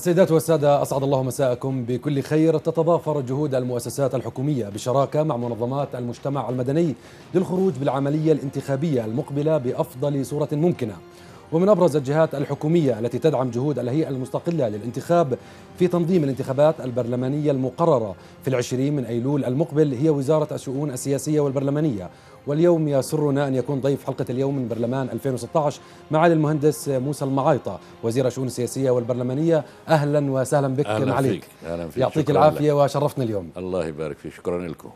السيدات والسادة أسعد الله مساءكم بكل خير تتضافر جهود المؤسسات الحكومية بشراكة مع منظمات المجتمع المدني للخروج بالعملية الانتخابية المقبلة بأفضل صورة ممكنة ومن أبرز الجهات الحكومية التي تدعم جهود الهيئة المستقلة للانتخاب في تنظيم الانتخابات البرلمانية المقررة في العشرين من أيلول المقبل هي وزارة الشؤون السياسية والبرلمانية واليوم يسرنا أن يكون ضيف حلقة اليوم من برلمان 2016 معالي المهندس موسى المعايطة وزير الشؤون السياسية والبرلمانية أهلا وسهلا بك أهلا معليك فيك. أهلا فيك يعطيك العافية لك. وشرفتنا اليوم الله يبارك فيك شكرا لكم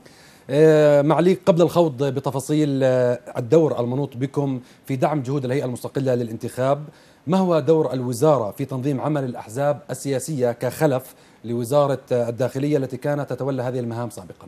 آه، معليك قبل الخوض بتفاصيل آه، الدور المنوط بكم في دعم جهود الهيئة المستقلة للانتخاب ما هو دور الوزارة في تنظيم عمل الأحزاب السياسية كخلف لوزارة الداخلية التي كانت تتولى هذه المهام سابقاً؟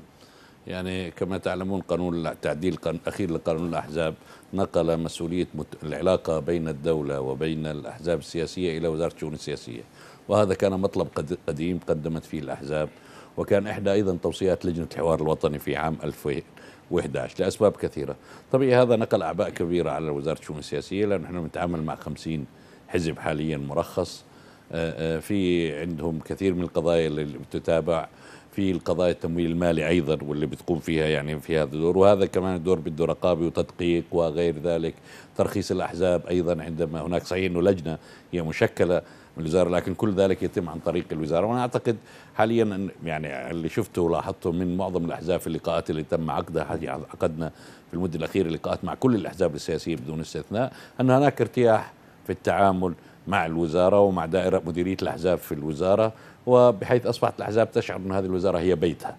يعني كما تعلمون قانون تعديل الاخير لقانون الاحزاب نقل مسؤوليه العلاقه بين الدوله وبين الاحزاب السياسيه الى وزاره الشؤون السياسيه وهذا كان مطلب قديم قدمت فيه الاحزاب وكان احدى ايضا توصيات لجنه الحوار الوطني في عام 2011 لاسباب كثيره طبيعي هذا نقل اعباء كبيره على وزاره الشؤون السياسيه لان نحن نتعامل مع 50 حزب حاليا مرخص آه، آه، في عندهم كثير من القضايا اللي بتتابع في القضايا التمويل المالي ايضا واللي بتقوم فيها يعني في هذا الدور وهذا كمان الدور بده رقابه وتدقيق وغير ذلك ترخيص الاحزاب ايضا عندما هناك صحيح انه لجنه هي مشكله من الوزاره لكن كل ذلك يتم عن طريق الوزاره وانا اعتقد حاليا يعني اللي شفته ولاحظته من معظم الاحزاب في اللقاءات اللي تم عقدها عقدنا في المده الاخيره لقاءات مع كل الاحزاب السياسيه بدون استثناء ان هناك ارتياح في التعامل مع الوزاره ومع دائره مديريه الاحزاب في الوزاره وبحيث أصبحت الأحزاب تشعر أن هذه الوزارة هي بيتها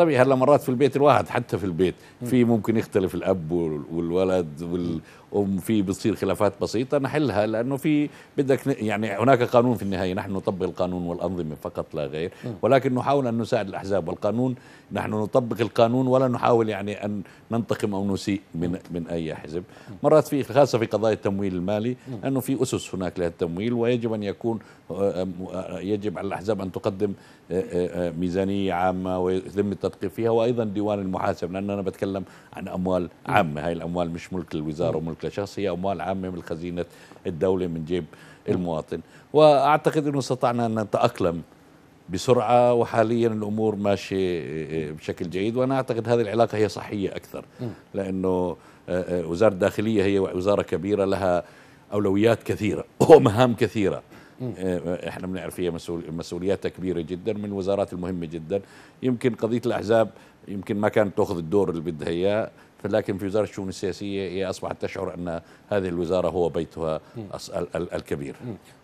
طبيعي هلا مرات في البيت الواحد حتى في البيت في ممكن يختلف الاب والولد والام في بتصير خلافات بسيطه نحلها لانه في بدك يعني هناك قانون في النهايه نحن نطبق القانون والانظمه فقط لا غير ولكن نحاول ان نساعد الاحزاب والقانون نحن نطبق القانون ولا نحاول يعني ان ننتقم او نسيء من من اي حزب مرات في خاصه في قضايا التمويل المالي انه في اسس هناك للتمويل ويجب ان يكون آه، آه، آه، يجب على الاحزاب ان تقدم ميزانيه عامه ويتم صدقي فيها وايضا ديوان المحاسبه لان انا بتكلم عن اموال عامه هاي الاموال مش ملك للوزاره وملك لشخص هي اموال عامه من خزينه الدوله من جيب المواطن واعتقد انه استطعنا ان نتاقلم بسرعه وحاليا الامور ماشيه آه، آه، بشكل جيد وانا اعتقد هذه العلاقه هي صحيه اكثر لانه آه، وزاره الداخليه هي وزاره كبيره لها اولويات كثيره ومهام كثيره آه، احنا بنعرف هي مسؤولياتها كبيره جدا من الوزارات المهمه جدا يمكن قضيه الاحزاب يمكن ما كانت تاخذ الدور اللي بدها اياه لكن في وزاره الشؤون السياسيه هي اصبحت تشعر ان هذه الوزاره هو بيتها الكبير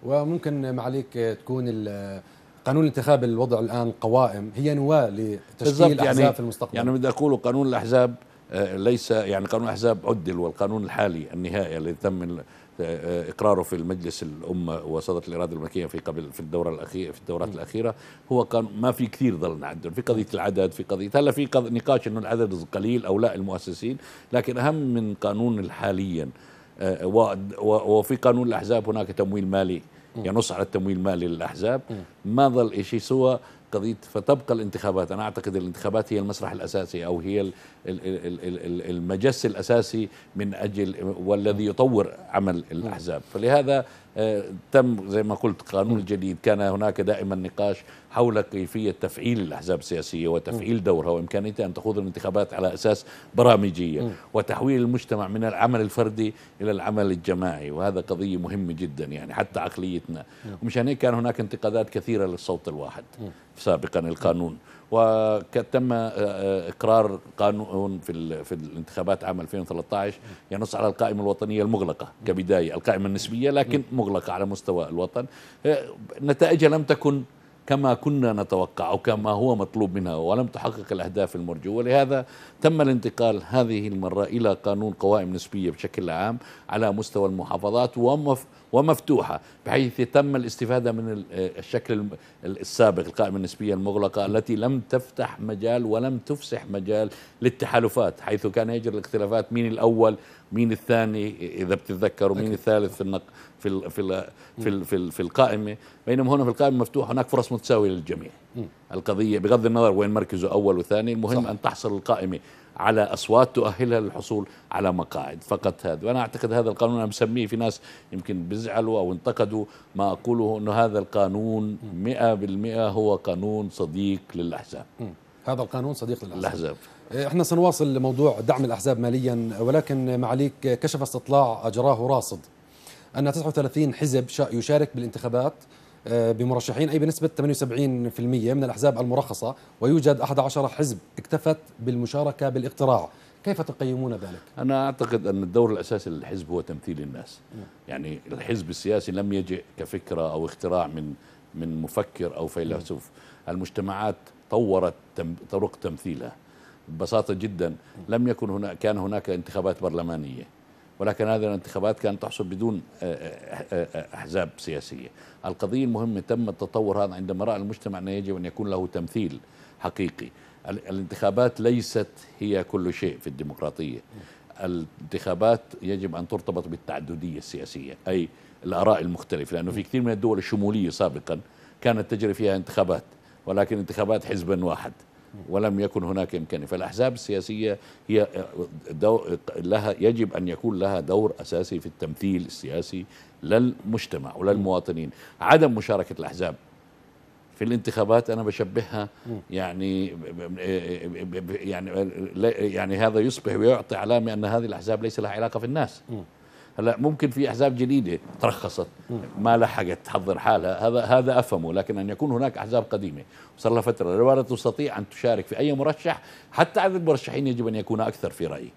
وممكن معليك تكون قانون الانتخاب الوضع الان قوائم هي نواه لتشكيل يعني- الاحزاب يعني في المستقبل يعني بدي اقول قانون الاحزاب آه، ليس يعني قانون الاحزاب عدل والقانون الحالي النهائي الذي تم آه، اقراره في المجلس الامه وصدرت الاراده الملكيه في قبل في الدوره الاخيره في الدورات الاخيره هو كان ما في كثير ظل عندهم في قضيه العدد في قضيه هلا في نقاش انه العدد قليل او لا المؤسسين لكن اهم من قانون حاليا آه، وفي قانون الاحزاب هناك تمويل مالي ينص يعني على التمويل المالي للاحزاب ما ظل شيء سوى قضيه فتبقى الانتخابات انا اعتقد الانتخابات هي المسرح الاساسي او هي المجس الاساسي من اجل والذي يطور عمل الاحزاب فلهذا آه، تم زي ما قلت قانون جديد كان هناك دائما نقاش حول كيفية تفعيل الأحزاب السياسية وتفعيل دورها وإمكانيتها أن تخوض الانتخابات على أساس برامجية وتحويل المجتمع من العمل الفردي إلى العمل الجماعي وهذا قضية مهمة جدا يعني حتى عقليتنا ومشان هيك كان هناك انتقادات كثيرة للصوت الواحد سابقا القانون وتم آه، آه، اقرار قانون في في الانتخابات عام 2013 ينص على القائمه الوطنيه المغلقه كبدايه القائمه النسبيه لكن مغلقه على مستوى الوطن آه، نتائجها لم تكن كما كنا نتوقع او كما هو مطلوب منها ولم تحقق الأهداف المرجوة لهذا تم الانتقال هذه المرة إلى قانون قوائم نسبية بشكل عام على مستوى المحافظات ومفتوحة بحيث تم الاستفادة من آه، الشكل السابق القائمة النسبية المغلقة التي لم تفتح مجال ولم تفسح مجال للتحالفات حيث كان يجري الاختلافات مين الأول مين الثاني إذا بتتذكروا مين الثالث في النق في ال في ال في, ال في, ال في القائمة بينما هنا في القائمة مفتوح هناك فرص متساوية للجميع القضية بغض النظر وين مركزه أول وثاني المهم صح. أن تحصل القائمة على أصوات تؤهلها للحصول على مقاعد فقط هذا وأنا أعتقد هذا القانون أنا مسميه في ناس يمكن بيزعلوا أو انتقدوا ما أقوله أنه هذا القانون مئة بالمئة هو قانون صديق للأحزاب هذا القانون صديق للأحزاب الأحزاب. إيه، احنا سنواصل موضوع دعم الأحزاب ماليا ولكن معاليك كشف استطلاع أجراه راصد أن 39 حزب يشارك بالانتخابات آه، بمرشحين أي بنسبة 78% من الأحزاب المرخصة ويوجد 11 حزب اكتفت بالمشاركة بالاقتراع كيف تقيمون ذلك؟ أنا أعتقد أن الدور الأساسي للحزب هو تمثيل الناس نعم. يعني الحزب السياسي لم يجئ كفكرة أو اختراع من من مفكر أو فيلسوف نعم. المجتمعات طورت تم طرق تمثيلها ببساطة جدا نعم. لم يكن هناك كان هناك انتخابات برلمانية ولكن هذه الانتخابات كانت تحصل بدون آه، آه، آه، أحزاب سياسية القضية المهمة تم التطور هذا عندما رأى المجتمع أنه يجب أن يكون له تمثيل حقيقي الانتخابات ليست هي كل شيء في الديمقراطية الانتخابات يجب أن ترتبط بالتعددية السياسية أي الآراء المختلفة لأنه في كثير من الدول الشمولية سابقا كانت تجري فيها انتخابات ولكن انتخابات حزبا واحد ولم يكن هناك إمكانية فالأحزاب السياسية هي لها يجب أن يكون لها دور أساسي في التمثيل السياسي للمجتمع وللمواطنين عدم مشاركة الأحزاب في الانتخابات انا بشبهها يعني يعني يعني هذا يصبح ويعطي علامه ان هذه الاحزاب ليس لها علاقه في الناس هلا ممكن في احزاب جديده ترخصت ما لحقت تحضر حالها هذا هذا افهمه لكن ان يكون هناك احزاب قديمه صار لها فتره لا تستطيع ان تشارك في اي مرشح حتى عدد المرشحين يجب ان يكون اكثر في رايي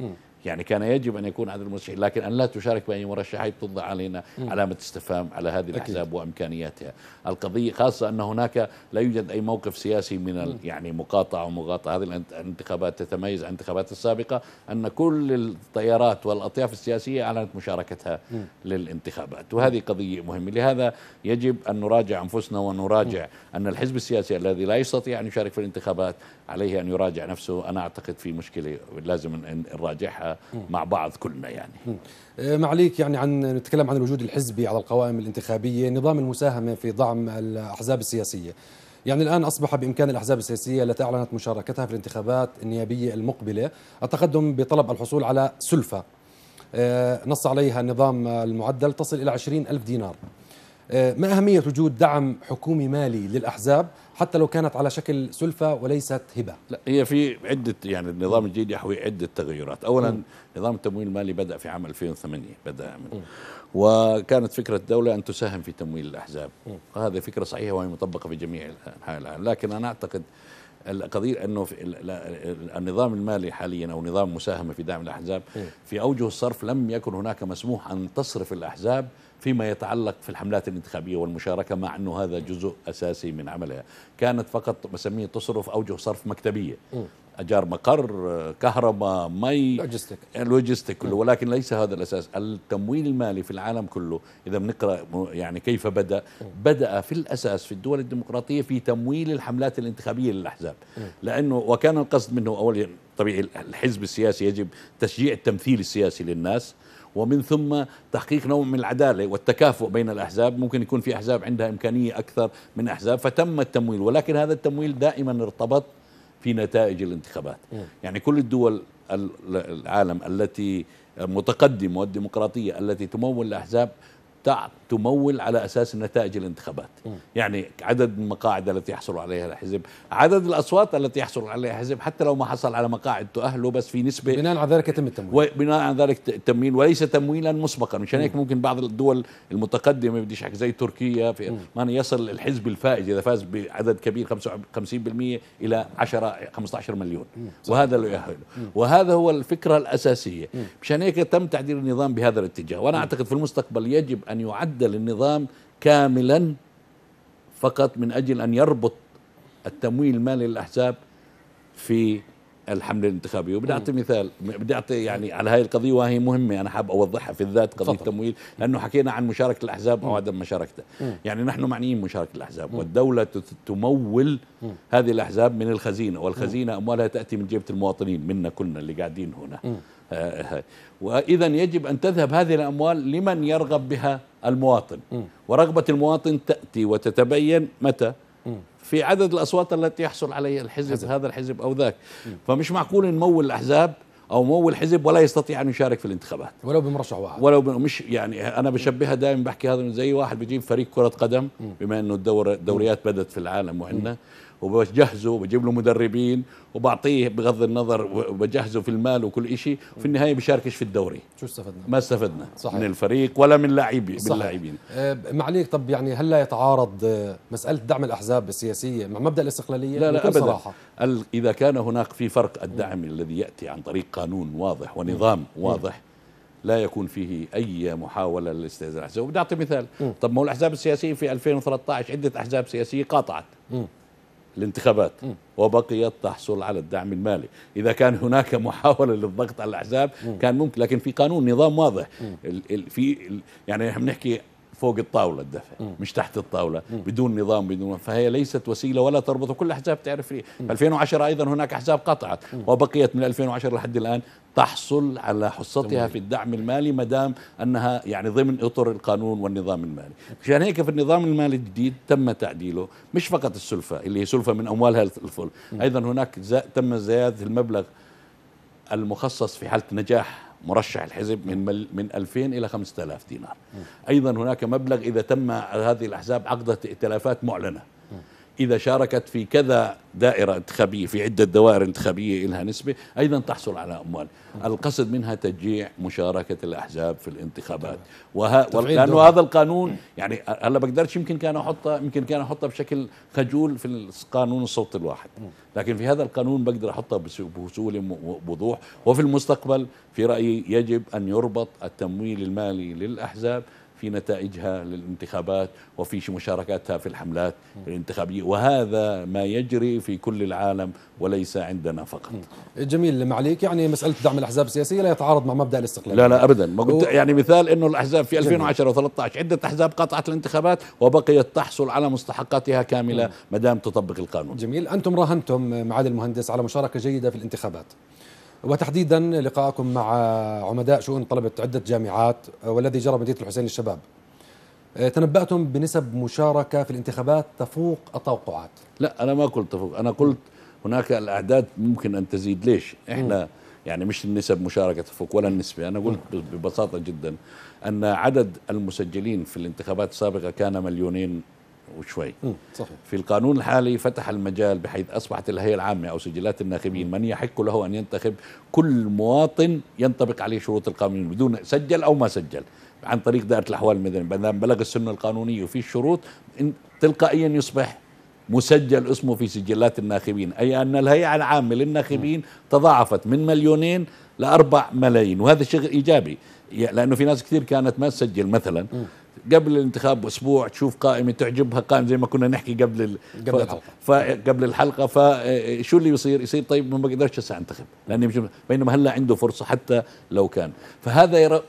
يعني كان يجب أن يكون عدد المرشحين لكن أن لا تشارك بأي مرشحات تضع علينا علامة استفهام على هذه الأحزاب وإمكانياتها القضية خاصة أن هناك لا يوجد أي موقف سياسي من يعني مقاطعة ومغاطعة هذه الانتخابات تتميز عن الانتخابات السابقة أن كل التيارات والأطياف السياسية أعلنت مشاركتها للانتخابات وهذه قضية مهمة لهذا يجب أن نراجع أنفسنا ونراجع أن الحزب السياسي الذي لا يستطيع أن يشارك في الانتخابات عليه أن يراجع نفسه أنا أعتقد في مشكلة لازم نراجعها مع بعض كلنا يعني آه، معليك يعني عن نتكلم عن الوجود الحزبي على القوائم الانتخابيه نظام المساهمه في دعم الاحزاب السياسيه يعني الآن أصبح بإمكان الأحزاب السياسية التي أعلنت مشاركتها في الانتخابات النيابية المقبلة التقدم بطلب الحصول على سلفة آه، نص عليها النظام المعدل تصل إلى 20 ألف دينار آه، ما أهمية وجود دعم حكومي مالي للأحزاب حتى لو كانت على شكل سلفة وليست هبة لا هي في عدة يعني النظام الجديد يحوي عدة تغيرات أولا م. نظام التمويل المالي بدأ في عام 2008 بدأ من وكانت فكرة الدولة أن تساهم في تمويل الأحزاب وهذه فكرة صحيحة وهي مطبقة في جميع أنحاء العالم لكن أنا أعتقد القضية أنه في النظام المالي حاليا أو نظام مساهمة في دعم الأحزاب في أوجه الصرف لم يكن هناك مسموح أن تصرف الأحزاب فيما يتعلق في الحملات الانتخابية والمشاركة مع أنه هذا جزء أساسي من عملها كانت فقط مسميه تصرف أوجه صرف مكتبية أجار مقر كهرباء مي لوجستيك لوجستيك كله ولكن ليس هذا الأساس التمويل المالي في العالم كله إذا بنقرأ يعني كيف بدأ بدأ في الأساس في الدول الديمقراطية في تمويل الحملات الانتخابية للأحزاب لأنه وكان القصد منه أولا طبيعي الحزب السياسي يجب تشجيع التمثيل السياسي للناس ومن ثم تحقيق نوع من العداله والتكافؤ بين الاحزاب ممكن يكون في احزاب عندها امكانيه اكثر من احزاب فتم التمويل ولكن هذا التمويل دائما ارتبط في نتائج الانتخابات يعني كل الدول العالم التي متقدمه والديمقراطيه التي تمول الاحزاب تمول على اساس نتائج الانتخابات م. يعني عدد المقاعد التي يحصل عليها الحزب عدد الاصوات التي يحصل عليها الحزب حتى لو ما حصل على مقاعد تؤهله بس في نسبه بناء على ذلك يتم التمويل بناء على ذلك التمويل وليس تمويلا مسبقا مشان هيك ممكن بعض الدول المتقدمه بديش احكي زي تركيا في ما يصل الحزب الفائز اذا فاز بعدد كبير 50% الى 10 15 مليون وهذا اللي يؤهله وهذا هو الفكره الاساسيه مشان هيك تم تعديل النظام بهذا الاتجاه وانا اعتقد في المستقبل يجب ان يعد يتعدل النظام كاملا فقط من أجل أن يربط التمويل المالي للأحزاب في الحملة الانتخابية وبدي أعطي مثال بدي أعطي يعني على هاي القضية وهي مهمة أنا حاب أوضحها في الذات قضية فضل. التمويل لأنه حكينا عن مشاركة الأحزاب أو عدم مشاركتها يعني نحن معنيين مشاركة الأحزاب والدولة تمول هذه الأحزاب من الخزينة والخزينة أموالها تأتي من جيبة المواطنين منا كلنا اللي قاعدين هنا وإذا يجب أن تذهب هذه الأموال لمن يرغب بها المواطن ورغبة المواطن تأتي وتتبين متى في عدد الأصوات التي يحصل عليها الحزب حزب. هذا الحزب أو ذاك فمش معقول نمول الأحزاب او مول حزب ولا يستطيع ان يشارك في الانتخابات ولو بمرشح واحد ولو مش يعني انا بشبهها دائما بحكي هذا زي واحد بيجيب فريق كره قدم بما انه الدور دوريات بدت في العالم وعندنا وبجهزه وبجيب له مدربين وبعطيه بغض النظر وبجهزه في المال وكل شيء وفي النهايه بشاركش في الدوري شو استفدنا ما استفدنا صحيح. من الفريق ولا من لاعبي من اللاعبين أه معليك طب يعني هل لا يتعارض آه، مساله دعم الاحزاب السياسيه مع مبدا الاستقلاليه لا لا ابدا صراحة. اذا كان هناك في فرق الدعم م. الذي ياتي عن طريق قانون واضح ونظام م. واضح م. لا يكون فيه اي محاوله للاستئذان الاحزاب وبدي اعطي مثال م. طب ما هو الاحزاب السياسيه في 2013 عده احزاب سياسيه قاطعت م. الانتخابات م. وبقيت تحصل على الدعم المالي إذا كان هناك محاولة للضغط على الأحزاب م. كان ممكن لكن في قانون نظام واضح ال ال في ال يعني نحن نحكي فوق الطاوله الدفع م. مش تحت الطاوله م. بدون نظام بدون فهي ليست وسيله ولا تربط كل احزاب تعرف ليه م. 2010 ايضا هناك احزاب قطعت م. وبقيت من 2010 لحد الان تحصل على حصتها في الدعم المالي ما دام انها يعني ضمن اطر القانون والنظام المالي عشان هيك في النظام المالي الجديد تم تعديله مش فقط السلفه اللي هي سلفه من اموالها الفل ايضا هناك تم زياده المبلغ المخصص في حاله نجاح مرشح الحزب من مل من 2000 الى 5000 دينار ايضا هناك مبلغ اذا تم هذه الاحزاب عقدت ائتلافات معلنه إذا شاركت في كذا دائرة انتخابية في عدة دوائر انتخابية لها نسبة أيضا تحصل على أموال القصد منها تشجيع مشاركة الأحزاب في الانتخابات وه... لأنه هذا القانون يعني هلا بقدرش يمكن كان أحطه يمكن كان أحطه بشكل خجول في القانون الصوت الواحد لكن في هذا القانون بقدر أحطه بسهولة ووضوح وفي المستقبل في رأيي يجب أن يربط التمويل المالي للأحزاب في نتائجها للانتخابات وفي مشاركاتها في الحملات الانتخابية وهذا ما يجري في كل العالم وليس عندنا فقط جميل عليك يعني مسألة دعم الأحزاب السياسية لا يتعارض مع مبدأ الاستقلال لا لا أبدا ما قلت يعني مثال أنه الأحزاب في 2010 و13 عدة أحزاب قطعت الانتخابات وبقيت تحصل على مستحقاتها كاملة ما دام تطبق القانون جميل أنتم راهنتم معالي المهندس على مشاركة جيدة في الانتخابات وتحديدا لقائكم مع عمداء شؤون طلبة عدة جامعات والذي جرى مدينة الحسين للشباب آه، تنبأتم بنسب مشاركة في الانتخابات تفوق التوقعات لا أنا ما قلت تفوق أنا قلت هناك الأعداد ممكن أن تزيد ليش إحنا يعني مش النسب مشاركة تفوق ولا النسبة أنا قلت ببساطة جدا أن عدد المسجلين في الانتخابات السابقة كان مليونين وشوي صحيح. في القانون الحالي فتح المجال بحيث أصبحت الهيئة العامة أو سجلات الناخبين من يحق له أن ينتخب كل مواطن ينطبق عليه شروط القانون بدون سجل أو ما سجل عن طريق دائرة الأحوال المدنية ما بلغ السن القانوني وفي الشروط تلقائيا يصبح مسجل اسمه في سجلات الناخبين أي أن الهيئة العامة للناخبين تضاعفت من مليونين لأربع ملايين وهذا شيء إيجابي لأنه في ناس كثير كانت ما تسجل مثلا م. قبل الانتخاب باسبوع تشوف قائمه تعجبها قائمه زي ما كنا نحكي قبل ال... قبل الحلقه ف... قبل الحلقه فشو إيه، اللي يصير؟ يصير طيب ما بقدرش هسه انتخب لاني مش... بينما هلا عنده فرصه حتى لو كان فهذا ير... 100%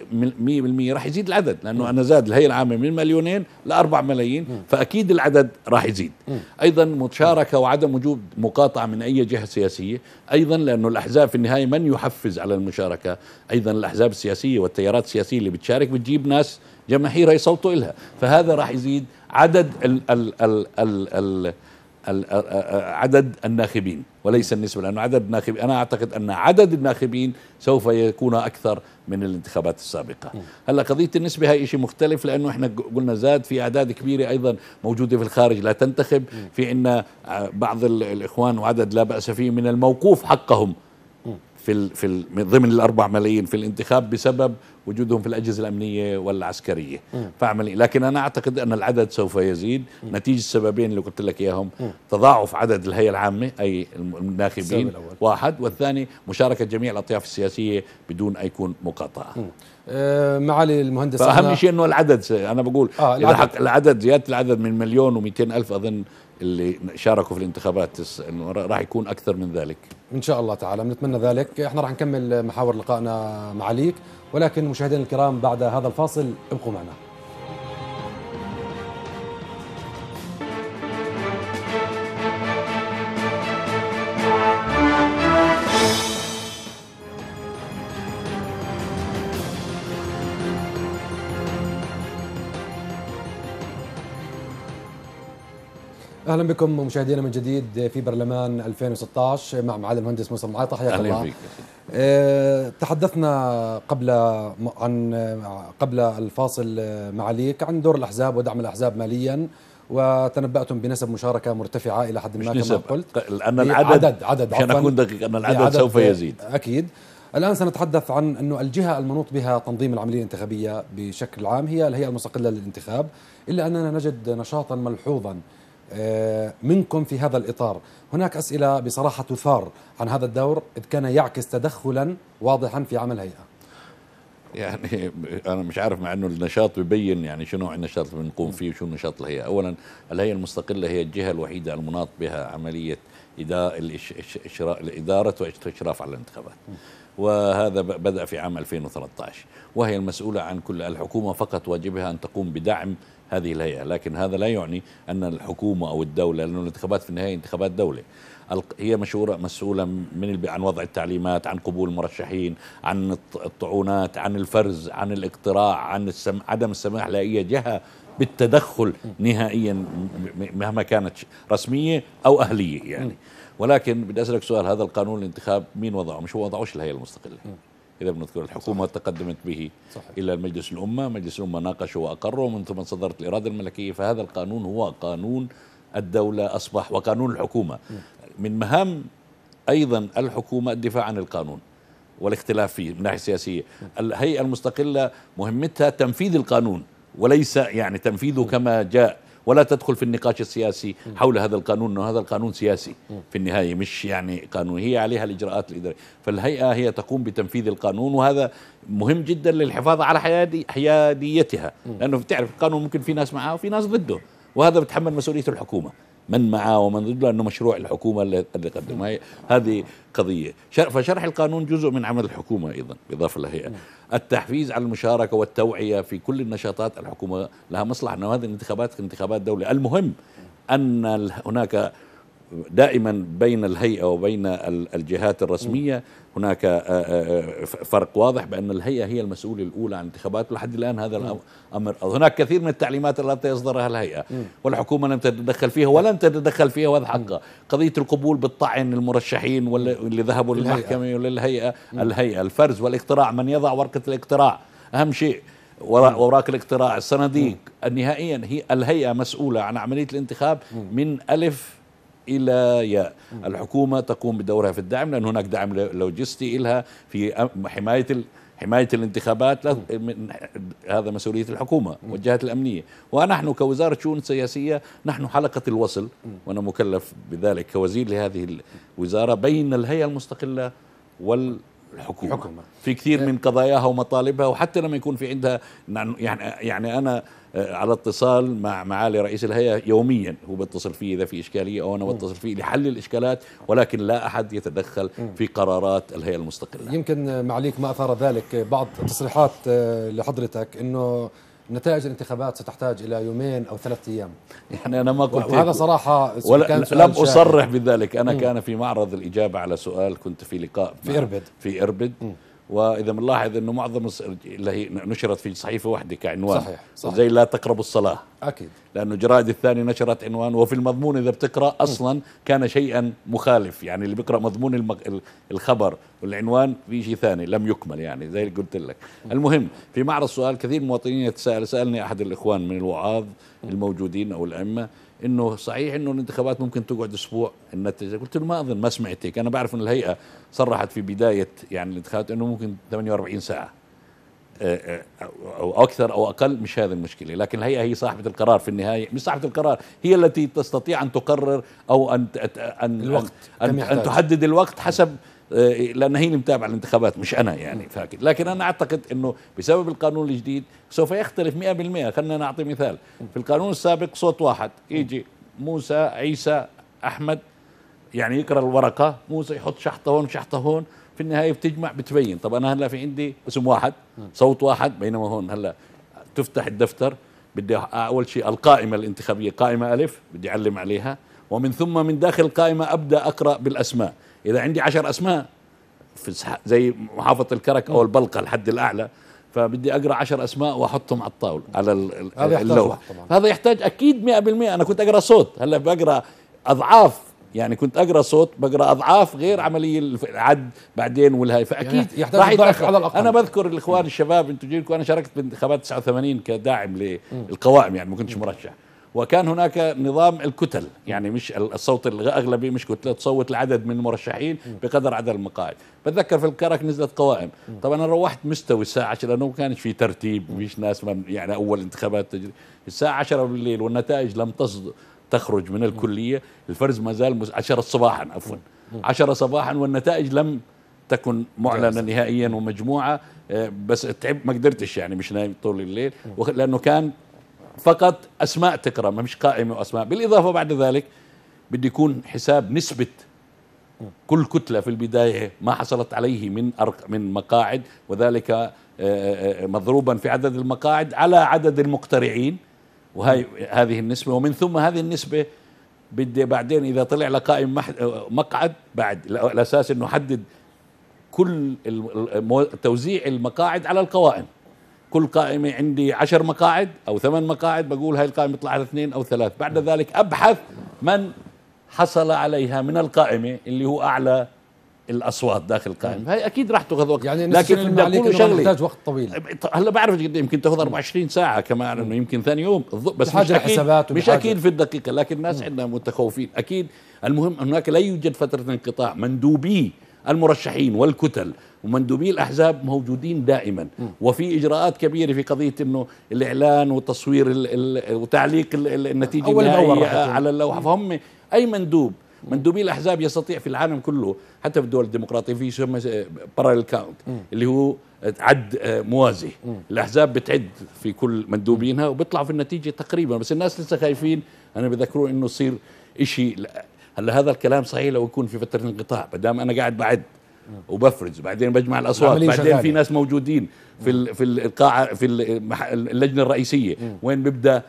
راح يزيد العدد لانه م. انا زاد الهيئه العامه من مليونين ل 4 ملايين م. فاكيد العدد راح يزيد م. ايضا مشاركه وعدم وجود مقاطعه من اي جهه سياسيه ايضا لانه الاحزاب في النهايه من يحفز على المشاركه ايضا الاحزاب السياسيه والتيارات السياسيه اللي بتشارك بتجيب ناس جماهير يصوتوا إلها فهذا راح يزيد عدد ال ال ال ال ال عدد الناخبين وليس النسبة لأنه عدد الناخب أنا أعتقد أن عدد الناخبين سوف يكون أكثر من الانتخابات السابقة هلا قضية النسبة هاي شيء مختلف لأنه إحنا قلنا زاد في أعداد كبيرة أيضا موجودة في الخارج لا تنتخب في أن بعض الإخوان وعدد لا بأس فيه من الموقوف حقهم في في ضمن الأربع ملايين في الانتخاب بسبب وجودهم في الأجهزة الأمنية والعسكرية فعمل لكن أنا أعتقد أن العدد سوف يزيد نتيجة السببين اللي قلت لك إياهم تضاعف عدد الهيئة العامة أي الناخبين واحد والثاني مشاركة جميع الأطياف السياسية بدون أن يكون مقاطعة آه، معالي المهندس فأهم شيء أنه العدد أنا بقول آه العدد. العدد زيادة العدد من مليون و ألف أظن اللي شاركوا في الانتخابات انه راح يكون اكثر من ذلك ان شاء الله تعالى بنتمنى ذلك احنا راح نكمل محاور لقائنا مع ليك ولكن مشاهدينا الكرام بعد هذا الفاصل ابقوا معنا اهلا بكم مشاهدينا من جديد في برلمان 2016 مع معالي المهندس موسى معاطي حياك الله اهلا بك أه تحدثنا قبل عن آه، قبل الفاصل آه، معاليك عن دور الاحزاب ودعم الاحزاب ماليا وتنبأتم بنسب مشاركة مرتفعة إلى حد ما كما قلت لأن إيه، العدد عدد عدد عشان أكون دقيق أن العدد عدد سوف يزيد آه، أكيد الآن سنتحدث عن أنه الجهة المنوط بها تنظيم العملية الانتخابية بشكل عام هي الهيئة المستقلة للانتخاب إلا أننا نجد نشاطا ملحوظا آه، منكم في هذا الإطار هناك أسئلة بصراحة تثار عن هذا الدور إذ كان يعكس تدخلا واضحا في عمل هيئة يعني انا مش عارف مع انه النشاط ببين يعني شنو نوع النشاط اللي بنقوم فيه وشو نشاط الهيئه، اولا الهيئه المستقله هي الجهه الوحيده المناط بها عمليه اداره واشراف على الانتخابات. وهذا بدا في عام 2013 وهي المسؤوله عن كل الحكومه فقط واجبها ان تقوم بدعم هذه الهيئة لكن هذا لا يعني أن الحكومة أو الدولة لأن الانتخابات في النهاية انتخابات دولة هي مشهورة مسؤولة من عن وضع التعليمات عن قبول المرشحين عن الطعونات عن الفرز عن الاقتراع عن السم عدم السماح لأي جهة بالتدخل نهائيا مهما كانت رسمية أو أهلية يعني ولكن بدي أسألك سؤال هذا القانون الانتخاب مين وضعه مش هو وضعوش الهيئة المستقلة إذا بنذكر الحكومة صحيح. تقدمت به صحيح. إلى مجلس الأمة مجلس الأمة ناقشه وأقره ومن ثم صدرت الإرادة الملكية فهذا القانون هو قانون الدولة أصبح وقانون الحكومة من مهام أيضا الحكومة الدفاع عن القانون والاختلاف فيه من ناحية سياسية الهيئة المستقلة مهمتها تنفيذ القانون وليس يعني تنفيذه كما جاء ولا تدخل في النقاش السياسي حول هذا القانون انه هذا القانون سياسي في النهايه مش يعني قانون هي عليها الاجراءات الاداريه فالهيئه هي تقوم بتنفيذ القانون وهذا مهم جدا للحفاظ على حيادي حياديتها لانه بتعرف القانون ممكن في ناس معاه وفي ناس ضده وهذا بتحمل مسؤوليه الحكومه من معه ومن ضده لأنه مشروع الحكومة اللي قدمها نعم. هذه قضية فشرح القانون جزء من عمل الحكومة أيضا بالإضافة للهيئة نعم. التحفيز على المشاركة والتوعية في كل النشاطات الحكومة لها مصلحة أنه هذه الانتخابات انتخابات دولة المهم أن هناك دائما بين الهيئة وبين الجهات الرسمية هناك آه، آه، آه، فرق واضح بأن الهيئة هي المسؤولة الأولى عن الانتخابات ولحد الآن هذا الأمر هناك كثير من التعليمات التي يصدرها الهيئة والحكومة لم تتدخل فيها ولن نعم. تتدخل فيها وهذا حقها قضية القبول بالطعن المرشحين واللي ذهبوا للمحكمة وللهيئة الهيئة الفرز والاقتراع من يضع ورقة الاقتراع أهم شيء وراك الاقتراع الصناديق نهائيا هي الهيئة مسؤولة عن عملية الانتخاب من ألف إلى ياء الحكومة تقوم بدورها في الدعم لأن هناك دعم لوجستي لها في حماية حماية الانتخابات من هذا مسؤولية الحكومة والجهات الأمنية ونحن كوزارة شؤون سياسية نحن حلقة الوصل وأنا مكلف بذلك كوزير لهذه الوزارة بين الهيئة المستقلة وال الحكومة, الحكومة. في كثير إيه. من قضاياها ومطالبها وحتى لما يكون في عندها نعم، يعني يعني أنا آه، على اتصال مع معالي رئيس الهيئة يوميا هو بيتصل فيه إذا في إشكالية أو أنا بتصل فيه لحل الإشكالات ولكن لا أحد يتدخل في قرارات الهيئة المستقلة يمكن معليك ما أثار ذلك بعض تصريحات آه، لحضرتك أنه نتائج الانتخابات ستحتاج الى يومين او ثلاثة ايام يعني انا ما كنت وهذا صراحه ولا كان لم اصرح بذلك انا م. كان في معرض الاجابه على سؤال كنت في لقاء في اربد في اربد م. واذا بنلاحظ انه معظم اللي هي نشرت في صحيفه واحده كعنوان صحيح, صحيح زي لا تقربوا الصلاه اكيد لانه الجرائد الثانيه نشرت عنوان وفي المضمون اذا بتقرا اصلا كان شيئا مخالف يعني اللي بيقرا مضمون المق... الخبر والعنوان في شيء ثاني لم يكمل يعني زي اللي قلت لك المهم في معرض سؤال كثير مواطنين يتساءل سالني احد الاخوان من الوعاظ الموجودين او الائمه انه صحيح انه الانتخابات ممكن تقعد اسبوع النتيجه قلت له ما اظن ما سمعت هيك انا بعرف ان الهيئه صرحت في بدايه يعني الانتخابات انه ممكن 48 ساعه او اكثر او اقل مش هذه المشكله لكن الهيئه هي صاحبه القرار في النهايه مش صاحبه القرار هي التي تستطيع ان تقرر او ان ان الوقت أن, أن, ان تحدد الوقت حسب آه، لان هي اللي متابعه الانتخابات مش انا يعني فاكر لكن انا اعتقد انه بسبب القانون الجديد سوف يختلف 100% خلينا نعطي مثال في القانون السابق صوت واحد يجي موسى عيسى احمد يعني يقرا الورقه موسى يحط شحطه هون شحطه هون في النهايه بتجمع بتبين طب انا هلا في عندي اسم واحد صوت واحد بينما هون هلا تفتح الدفتر بدي اول شيء القائمه الانتخابيه قائمه الف بدي اعلم عليها ومن ثم من داخل القائمه ابدا اقرا بالاسماء اذا عندي عشر اسماء في زي محافظه الكرك او البلقه الحد الاعلى فبدي اقرا عشر اسماء واحطهم على الطاوله على اللوحه هذا يحتاج اكيد 100% انا كنت اقرا صوت هلا بقرا اضعاف يعني كنت اقرا صوت بقرا اضعاف غير عمليه العد بعدين والهاي فاكيد يعني راح يتأخر على الاقل انا بذكر الاخوان الشباب انتم جيلكم انا شاركت بانتخابات 89 كداعم للقوائم يعني ما كنتش مرشح وكان هناك نظام الكتل يعني مش الصوت الاغلبي مش كتله تصوت لعدد من المرشحين بقدر عدد المقاعد بتذكر في الكرك نزلت قوائم طبعا انا روحت مستوي الساعه 10 لانه ما كانش في ترتيب مش ناس من يعني اول انتخابات تجري الساعه 10 بالليل والنتائج لم تصدر تخرج من الكليه الفرز ما زال 10 صباحا عفوا 10 صباحا والنتائج لم تكن معلنه نهائيا ومجموعه آه، بس تعب ما قدرتش يعني مش نايم طول الليل لانه كان فقط اسماء تقرا ما مش قائمه واسماء بالاضافه بعد ذلك بده يكون حساب نسبه كل كتله في البدايه ما حصلت عليه من من مقاعد وذلك آه، آه، آه، مضروبا في عدد المقاعد على عدد المقترعين وهي هذه النسبه ومن ثم هذه النسبه بدي بعدين اذا طلع لقائم مقعد بعد الاساس انه حدد كل توزيع المقاعد على القوائم كل قائمة عندي عشر مقاعد أو ثمان مقاعد بقول هاي القائمة طلعت اثنين أو ثلاث بعد ذلك أبحث من حصل عليها من القائمة اللي هو أعلى الاصوات داخل القائمه هاي اكيد راح تاخذ وقت يعني لكن بقول شغله تحتاج وقت طويل هلا بعرف قد إيه، يمكن تاخذ 24 ساعه كمان انه يمكن ثاني يوم بس مش اكيد مش اكيد في الدقيقه لكن الناس عندنا متخوفين اكيد المهم هناك لا يوجد فتره انقطاع مندوبي المرشحين والكتل ومندوبي الاحزاب موجودين دائما وفي اجراءات كبيره في قضيه انه الاعلان وتصوير الـ الـ وتعليق الـ النتيجه النهائيه على اللوحه فهم اي مندوب مندوبي الاحزاب يستطيع في العالم كله حتى في الدول الديمقراطيه في يسمى بارال كاونت اللي هو عد موازي الاحزاب بتعد في كل مندوبينها وبيطلعوا في النتيجه تقريبا بس الناس لسه خايفين انا بذكروا انه يصير شيء هلا هذا الكلام صحيح لو يكون في فتره انقطاع ما دام انا قاعد بعد وبفرز بعدين بجمع الاصوات بعدين شغالي. في ناس موجودين في ال في القاعه في اللجنه الرئيسيه م. وين ببدا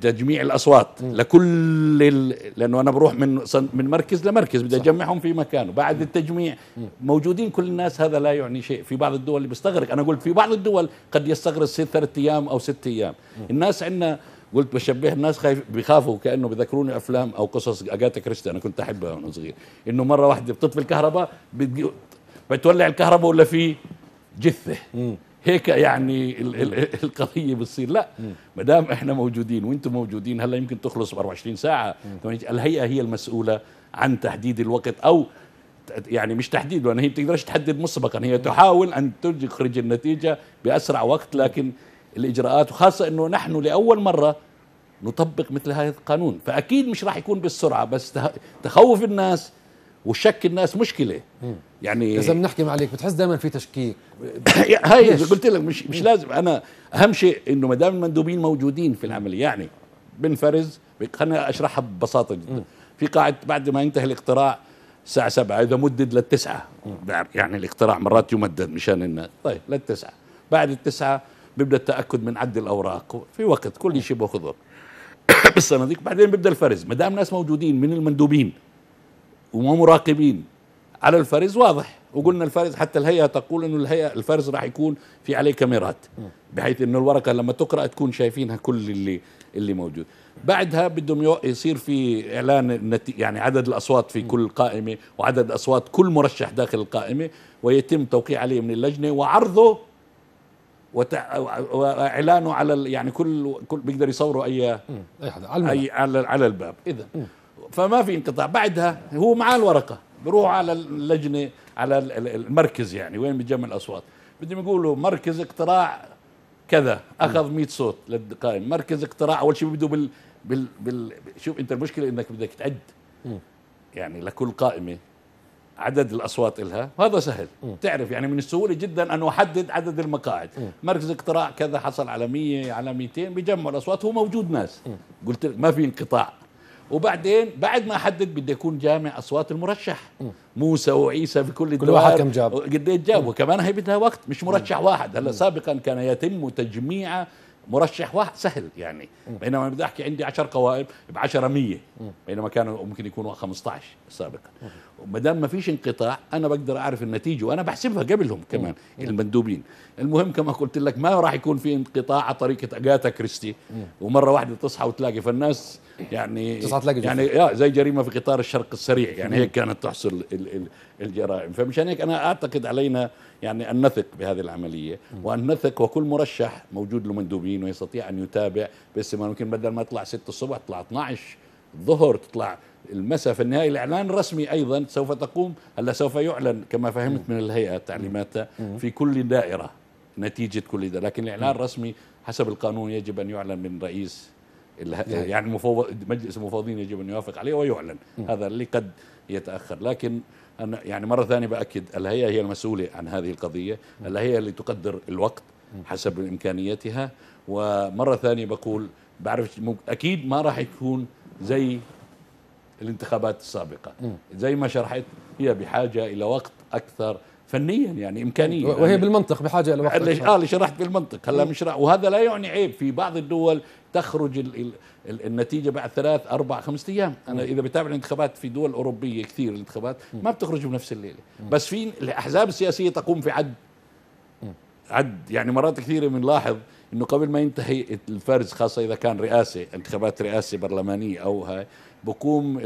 تجميع الاصوات م. لكل ال... لانه انا بروح من من مركز لمركز بدي اجمعهم في مكان بعد التجميع موجودين كل الناس هذا لا يعني شيء في بعض الدول اللي بيستغرق انا قلت في بعض الدول قد يستغرق ثلاث ايام او ست ايام الناس عندنا قلت بشبه الناس خايف بيخافوا كانه بيذكروني افلام او قصص اجاتا كريستي انا كنت احبها وانا صغير انه مره واحده بتطفي الكهرباء بتولع الكهرباء ولا في جثه هيك يعني القضيه بتصير لا ما دام احنا موجودين وانتم موجودين هلا يمكن تخلص ب 24 ساعه الهيئه هي المسؤوله عن تحديد الوقت او يعني مش تحديد لان هي بتقدرش تحدد مسبقا هي تحاول ان تخرج النتيجه باسرع وقت لكن الاجراءات وخاصه انه نحن لاول مره نطبق مثل هذا القانون فاكيد مش راح يكون بالسرعه بس تخوف الناس وشك الناس مشكله يعني اذا بنحكي عليك بتحس دائما في تشكيك هاي قلت لك مش مش لازم انا اهم شيء انه ما دام المندوبين موجودين في العمليه يعني بنفرز خليني اشرحها ببساطه جدا في قاعده بعد ما ينتهي الاقتراع الساعه 7 اذا مدد للتسعه يعني الاقتراع مرات يمدد مشان الناس طيب للتسعه بعد التسعه بيبدا التاكد من عد الاوراق في وقت كل شيء باخذه بالصناديق بعدين بيبدا الفرز ما دام ناس موجودين من المندوبين ومراقبين على الفرز واضح وقلنا الفرز حتى الهيئه تقول انه الهيئه الفرز راح يكون في عليه كاميرات بحيث انه الورقه لما تقرا تكون شايفينها كل اللي اللي موجود بعدها بدهم يصير في اعلان يعني عدد الاصوات في كل قائمه وعدد اصوات كل مرشح داخل القائمه ويتم توقيع عليه من اللجنه وعرضه واعلانه على يعني كل كل بيقدر يصوروا اي اي حدا على, أي على على الباب اذا فما في انقطاع بعدها هو معاه الورقه بروح على اللجنه على المركز يعني وين بيجمع الاصوات بدهم يقولوا مركز اقتراع كذا اخذ 100 صوت للقائم مركز اقتراع اول شيء بده بال, بال بال شوف انت المشكله انك بدك تعد يعني لكل قائمه عدد الاصوات لها وهذا سهل م. تعرف يعني من السهوله جدا ان احدد عدد المقاعد م. مركز اقتراع كذا حصل على 100 على 200 بيجمع الاصوات هو موجود ناس م. قلت لك ما في انقطاع وبعدين بعد ما احدد بدي اكون جامع اصوات المرشح م. موسى وعيسى في كل الدول كل واحد كم جاب قديش جاب وكمان هي بدها وقت مش مرشح واحد هلا سابقا كان يتم تجميعه مرشح واحد سهل يعني بينما بدي احكي عندي 10 قوائم ب 10 100 بينما كانوا ممكن يكونوا 15 سابقا ما دام ما فيش انقطاع انا بقدر اعرف النتيجه وانا بحسبها قبلهم كمان المندوبين المهم كما قلت لك ما راح يكون في انقطاع على طريقه اجاتا كريستي ومره واحده تصحى وتلاقي فالناس يعني تصحى تلاقي يعني آه زي جريمه في قطار الشرق السريع يعني هيك كانت تحصل الجرائم فمشان هيك انا اعتقد علينا يعني أن نثق بهذه العملية وأن نثق وكل مرشح موجود له مندوبين ويستطيع أن يتابع بس ما ممكن بدل ما تطلع 6 الصبح تطلع 12 الظهر تطلع المساء في النهاية الإعلان الرسمي أيضا سوف تقوم هلا سوف يعلن كما فهمت من الهيئة تعليماتها في كل دائرة نتيجة كل دائره لكن الإعلان الرسمي حسب القانون يجب أن يعلن من رئيس نعم. يعني مفوض مجلس المفوضين يجب أن يوافق عليه ويعلن نعم. هذا اللي قد يتأخر لكن أنا يعني مرة ثانية بأكد الهيئة هي المسؤولة عن هذه القضية الهيئة اللي تقدر الوقت حسب إمكانياتها ومرة ثانية بقول بعرف أكيد ما راح يكون زي الانتخابات السابقة زي ما شرحت هي بحاجة إلى وقت أكثر فنيا يعني امكانيا وهي يعني بالمنطق بحاجه الى وقت اه اللي شرحت بالمنطق هلا مش وهذا لا يعني عيب في بعض الدول تخرج ال ال ال النتيجه بعد ثلاث اربع خمس ايام انا اذا بتابع الانتخابات في دول اوروبيه كثير الانتخابات ما بتخرج بنفس الليله بس في الاحزاب السياسيه تقوم في عد عد يعني مرات كثيره بنلاحظ انه قبل ما ينتهي الفرز خاصه اذا كان رئاسه انتخابات رئاسه برلمانيه او هاي بقوم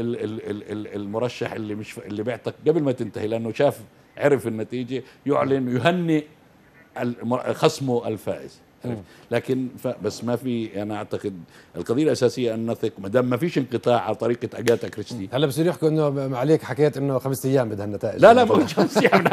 المرشح اللي مش اللي بيعتق قبل ما تنتهي لانه شاف عرف النتيجه يعلن يهني خصمه الفائز عرفت لكن ف... بس ما في انا اعتقد القضيه الاساسيه ان نثق ما دام ما فيش انقطاع على طريقه اجاتا كريستي هلا بصير يحكوا انه عليك حكيت انه خمس ايام بدها النتائج لا لا ما خمس ايام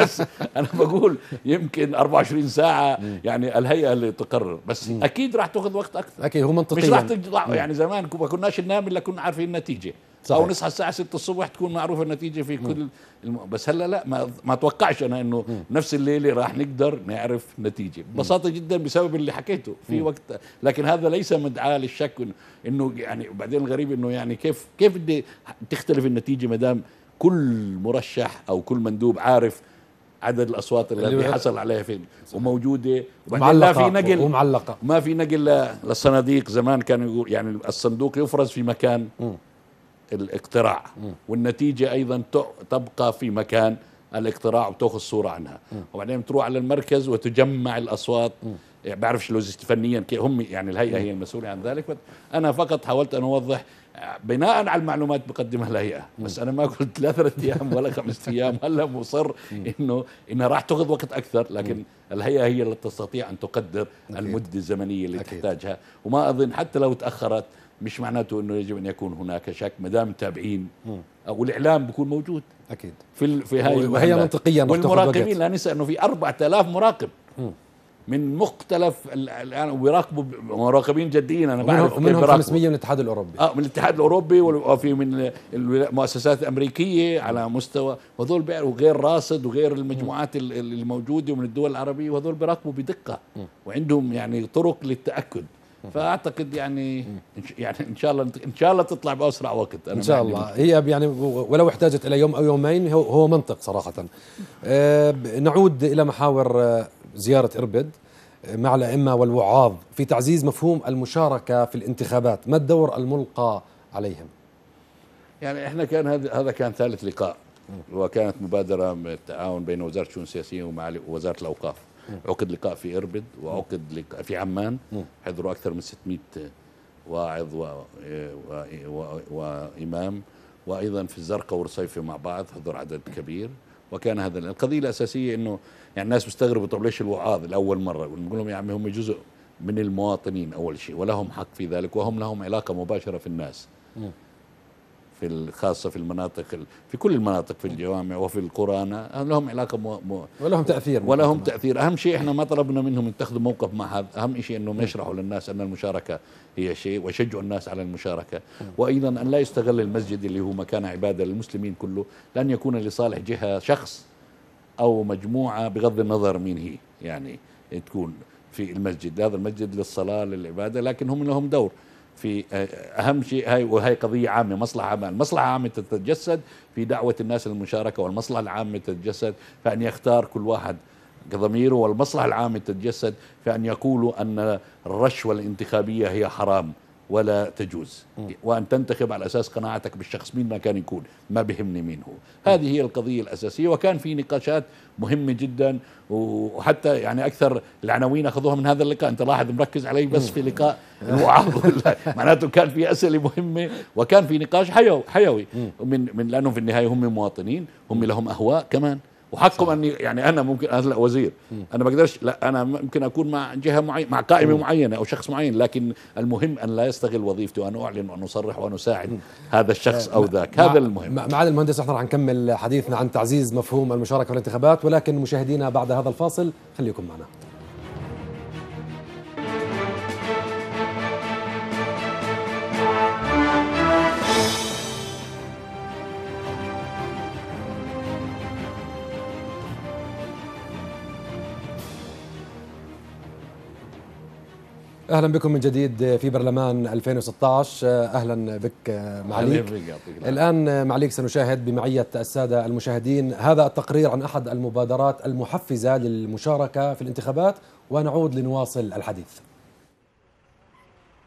انا بقول يمكن 24 ساعه يعني الهيئه اللي تقرر بس اكيد راح تاخذ وقت اكثر اكيد هو منطقي مش راح تطلع يعني زمان ما كناش ننام الا كنا عارفين النتيجه صحيح. او نصحى الساعه 6 الصبح تكون معروفه النتيجه في كل الم... بس هلا لا ما ما اتوقعش انا انه نفس الليله راح نقدر نعرف نتيجه ببساطه جدا بسبب اللي حكيته في وقت لكن هذا ليس مدعاه للشك انه يعني بعدين الغريب انه يعني كيف كيف بدي تختلف النتيجه ما دام كل مرشح او كل مندوب عارف عدد الاصوات اللي حصل عليها فين وموجوده ومعلقة لا في نقل ومعلقه ما في نقل للصناديق زمان كانوا يقول يعني الصندوق يفرز في مكان م. الاقتراع م. والنتيجة أيضا تبقى في مكان الاقتراع وتاخذ صورة عنها م. وبعدين تروح على المركز وتجمع الأصوات م. يعني بعرفش لوجست فنيا هم يعني الهيئة هي المسؤولة عن ذلك أنا فقط حاولت أن أوضح بناء على المعلومات بقدمها الهيئه بس انا ما قلت لا ثلاث ايام ولا خمس ايام هلا مصر انه انها راح تاخذ وقت اكثر لكن الهيئه هي اللي تستطيع ان تقدر المده الزمنيه اللي تحتاجها وما اظن حتى لو تاخرت مش معناته انه يجب ان يكون هناك شك ما دام متابعين او الاعلام بيكون موجود اكيد في في هاي وهي منطقيه والمراقبين لا ننسى انه في 4000 مراقب من مختلف الان ويراقبوا مراقبين جديين انا بعرف منهم 500 من الاتحاد الاوروبي اه من الاتحاد الاوروبي وفي آه، من المؤسسات الامريكيه على مستوى وهذول وغير راصد وغير المجموعات الموجوده ومن الدول العربيه وهذول بيراقبوا بدقه وعندهم يعني طرق للتاكد فاعتقد يعني يعني ان شاء الله ان شاء الله تطلع باسرع وقت أنا ان شاء يعني الله هي يعني ولو احتاجت الى يوم او يومين هو, منطق صراحه أه نعود الى محاور آه، زياره اربد آه، مع الائمه والوعاظ في تعزيز مفهوم المشاركه في الانتخابات ما الدور الملقى عليهم يعني احنا كان هذا كان ثالث لقاء وكانت مبادره من التعاون بين وزاره الشؤون السياسيه ومع وزاره الاوقاف عقد لقاء في اربد وعقد لقاء في عمان حضروا اكثر من 600 واعظ و... و... و... وامام وايضا في الزرقاء والصيفه مع بعض حضر عدد كبير وكان هذا القضيه الاساسيه انه يعني الناس مستغربه طب ليش الوعاظ لاول مره بنقول لهم يا عمي هم جزء من المواطنين اول شيء ولهم حق في ذلك وهم لهم علاقه مباشره في الناس في الخاصة في المناطق في كل المناطق في الجوامع وفي القرى لهم علاقة مو مو ولهم تأثير ولهم تأثير أهم شيء إحنا ما طلبنا منهم يتخذوا موقف مع هذا أهم شيء أنهم نعم. يشرحوا للناس أن المشاركة هي شيء ويشجعوا الناس على المشاركة نعم. وأيضا أن لا يستغل المسجد اللي هو مكان عبادة للمسلمين كله لأن يكون لصالح جهة شخص أو مجموعة بغض النظر مين هي يعني تكون في المسجد هذا المسجد للصلاة للعبادة لكن هم لهم دور في آه، اهم شيء هاي وهي قضيه عامه مصلحه عامه، المصلحه العامه تتجسد في دعوه الناس للمشاركه والمصلحه العامه تتجسد في ان يختار كل واحد كضميره والمصلحه العامه تتجسد في ان يقولوا ان الرشوه الانتخابيه هي حرام، ولا تجوز وأن تنتخب على أساس قناعتك بالشخص مين ما كان يكون ما بهمني مين هو هذه هي القضية الأساسية وكان في نقاشات مهمة جدا وحتى يعني أكثر العناوين أخذوها من هذا اللقاء أنت لاحظ مركز علي بس في لقاء معناته كان في أسئلة مهمة وكان في نقاش حيوي, من, من لأنهم في النهاية هم مواطنين هم لهم أهواء كمان وحقهم اني يعني انا ممكن هلا وزير انا ما بقدرش لا انا ممكن اكون مع جهه معينه مع قائمه م. معينه او شخص معين لكن المهم ان لا يستغل وظيفتي وان اعلن وان اصرح وان اساعد هذا الشخص او ذاك هذا المهم معالي المهندس احنا رح نكمل حديثنا عن تعزيز مفهوم المشاركه في الانتخابات ولكن مشاهدينا بعد هذا الفاصل خليكم معنا اهلا بكم من جديد في برلمان 2016 اهلا بك آه، معاليك الان آه، معاليك سنشاهد بمعيه الساده المشاهدين هذا التقرير عن احد المبادرات المحفزه للمشاركه في الانتخابات ونعود لنواصل الحديث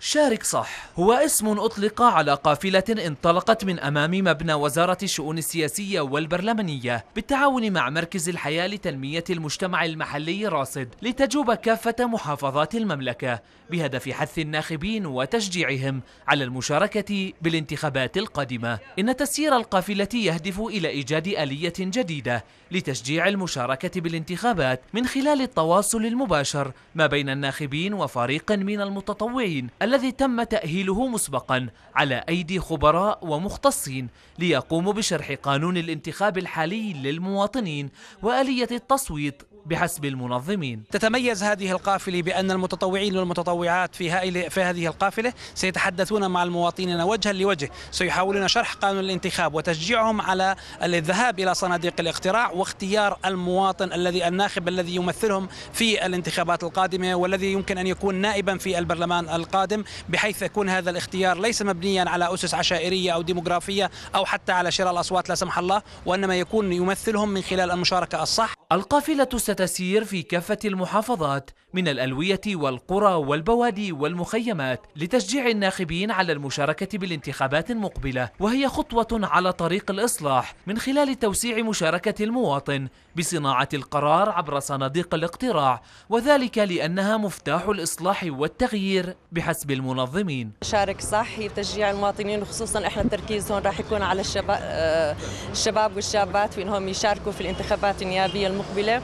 شارك صح هو اسم أطلق على قافلة انطلقت من أمام مبنى وزارة الشؤون السياسية والبرلمانية بالتعاون مع مركز الحياة لتنمية المجتمع المحلي راصد لتجوب كافة محافظات المملكة بهدف حث الناخبين وتشجيعهم على المشاركة بالانتخابات القادمة إن تسيير القافلة يهدف إلى إيجاد آلية جديدة لتشجيع المشاركة بالانتخابات من خلال التواصل المباشر ما بين الناخبين وفريق من المتطوعين الذي تم تأهيله مسبقا على أيدي خبراء ومختصين ليقوموا بشرح قانون الانتخاب الحالي للمواطنين وآلية التصويت بحسب المنظمين تتميز هذه القافلة بأن المتطوعين والمتطوعات في, في هذه القافلة سيتحدثون مع المواطنين وجها لوجه سيحاولون شرح قانون الانتخاب وتشجيعهم على الذهاب إلى صناديق الاقتراع واختيار المواطن الذي الناخب الذي يمثلهم في الانتخابات القادمة والذي يمكن أن يكون نائبا في البرلمان القادم بحيث يكون هذا الاختيار ليس مبنيا على أسس عشائرية أو ديموغرافية أو حتى على شراء الأصوات لا سمح الله وإنما يكون يمثلهم من خلال المشاركة الصح القافلة ستسير في كافة المحافظات من الألوية والقرى والبوادي والمخيمات لتشجيع الناخبين على المشاركة بالانتخابات المقبلة وهي خطوة على طريق الإصلاح من خلال توسيع مشاركة المواطن بصناعة القرار عبر صناديق الاقتراع وذلك لأنها مفتاح الإصلاح والتغيير بحسب المنظمين شارك صح تشجيع المواطنين وخصوصا احنا التركيز هون راح يكون على الشباب آه، الشباب والشابات في انهم يشاركوا في الانتخابات النيابيه المقبله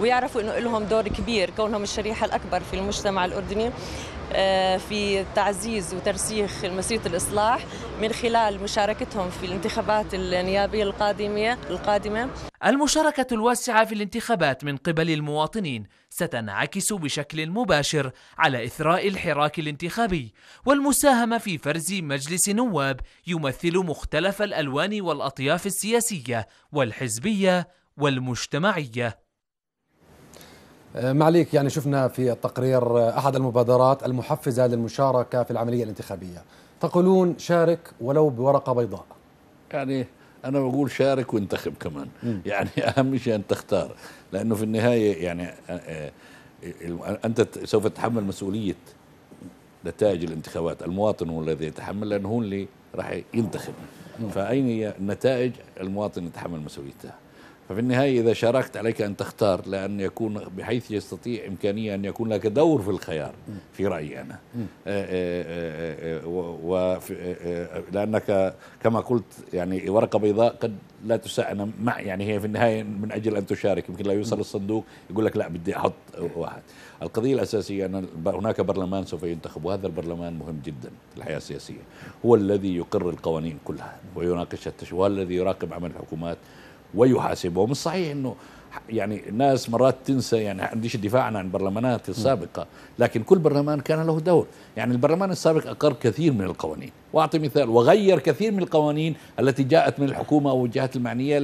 ويعرفوا انه لهم دور كبير كونهم الشريك الشريحة الأكبر في المجتمع الأردني آه، في تعزيز وترسيخ مسيرة الإصلاح من خلال مشاركتهم في الانتخابات النيابية القادمة القادمة المشاركة الواسعة في الانتخابات من قبل المواطنين ستنعكس بشكل مباشر على إثراء الحراك الانتخابي والمساهمة في فرز مجلس نواب يمثل مختلف الألوان والأطياف السياسية والحزبية والمجتمعية آه، معليك يعني شفنا في التقرير أحد المبادرات المحفزة للمشاركة في العملية الانتخابية تقولون شارك ولو بورقة بيضاء يعني أنا بقول شارك وانتخب كمان م. يعني أهم شيء أن تختار لأنه في النهاية يعني آه، آه، أنت سوف تتحمل مسؤولية نتائج الانتخابات المواطن هو الذي يتحمل لأنه هو اللي راح ينتخب فأين هي النتائج المواطن يتحمل مسؤوليتها ففي النهاية إذا شاركت عليك أن تختار لأن يكون بحيث يستطيع إمكانية أن يكون لك دور في الخيار في رأيي أنا آه، آه، آه، لأنك كما قلت يعني ورقة بيضاء قد لا أنا مع يعني هي في النهاية من أجل أن تشارك يمكن لا يوصل الصندوق يقول لك لا بدي أحط واحد القضية الأساسية أن هناك برلمان سوف ينتخب وهذا البرلمان مهم جدا في الحياة السياسية هو الذي يقر القوانين كلها ويناقشها الذي يراقب عمل الحكومات ويحاسبهم الصحيح أنه يعني الناس مرات تنسى يعني عنديش دفاعنا عن البرلمانات نعم. السابقه لكن كل برلمان كان له دور يعني البرلمان السابق اقر كثير من القوانين واعطي مثال وغير كثير من القوانين التي جاءت من الحكومه او الجهات المعنيه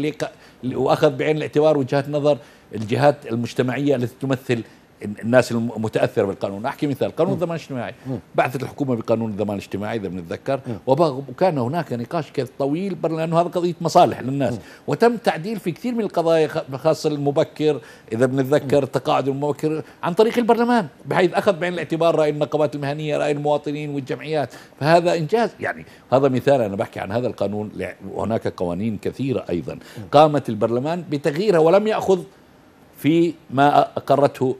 واخذ بعين الاعتبار وجهات نظر الجهات المجتمعيه التي تمثل الناس المتاثره بالقانون احكي مثال قانون الضمان الاجتماعي بعثت الحكومه بقانون الضمان الاجتماعي اذا بنتذكر وكان هناك نقاش طويل لانه هذا قضيه مصالح للناس وتم تعديل في كثير من القضايا خاصه المبكر اذا بنتذكر التقاعد المبكر عن طريق البرلمان بحيث اخذ بعين الاعتبار راي النقابات المهنيه راي المواطنين والجمعيات فهذا انجاز يعني هذا مثال انا بحكي عن هذا القانون هناك قوانين كثيره ايضا قامت البرلمان بتغييرها ولم ياخذ في ما اقرته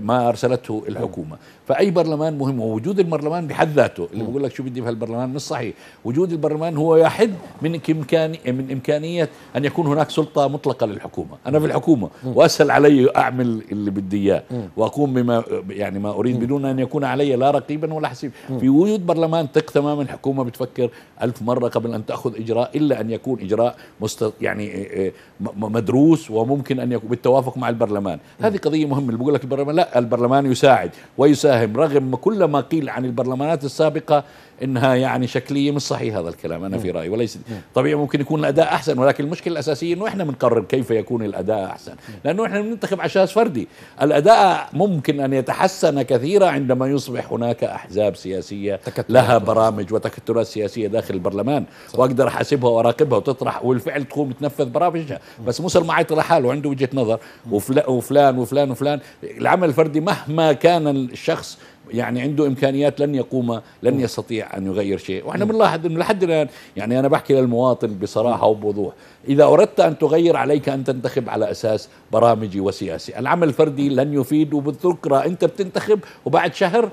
ما ارسلته الحكومه فاي برلمان مهم ووجود البرلمان بحد ذاته اللي بقول لك شو بدي في البرلمان مش صحيح وجود البرلمان هو يحد من امكان من امكانيه ان يكون هناك سلطه مطلقه للحكومه انا في الحكومه واسهل علي اعمل اللي بدي اياه واقوم بما يعني ما اريد بدون ان يكون علي لا رقيبا ولا حسيب في وجود برلمان ثق تماما الحكومه بتفكر ألف مره قبل ان تاخذ اجراء الا ان يكون اجراء مست يعني إيه، إيه، مدروس وممكن ان يكون بالتوافق مع البرلمان هذه قضيه مهمه اللي بقول لك البرلمان لا البرلمان يساعد ويساهم رغم كل ما قيل عن البرلمانات السابقه انها يعني شكليه مش صحيح هذا الكلام انا في نعم. رايي وليس نعم. طبيعي ممكن يكون الاداء احسن ولكن المشكله الاساسيه انه احنا بنقرر كيف يكون الاداء احسن نعم. لانه احنا بننتخب على اساس فردي الاداء ممكن ان يتحسن كثيرا عندما يصبح هناك احزاب سياسيه لها برامج وتكتلات سياسيه داخل البرلمان واقدر احاسبها واراقبها وتطرح والفعل تقوم تنفذ برامجها بس موسى ما لحاله وعنده وجهه نظر وفلان وفلان وفلان العمل الفردي مهما كان الشخص يعني عنده امكانيات لن يقوم لن يستطيع ان يغير شيء واحنا بنلاحظ انه لحد الان يعني انا بحكي للمواطن بصراحه وبوضوح اذا اردت ان تغير عليك ان تنتخب على اساس برامجي وسياسي العمل الفردي لن يفيد وبالذكرى انت بتنتخب وبعد شهر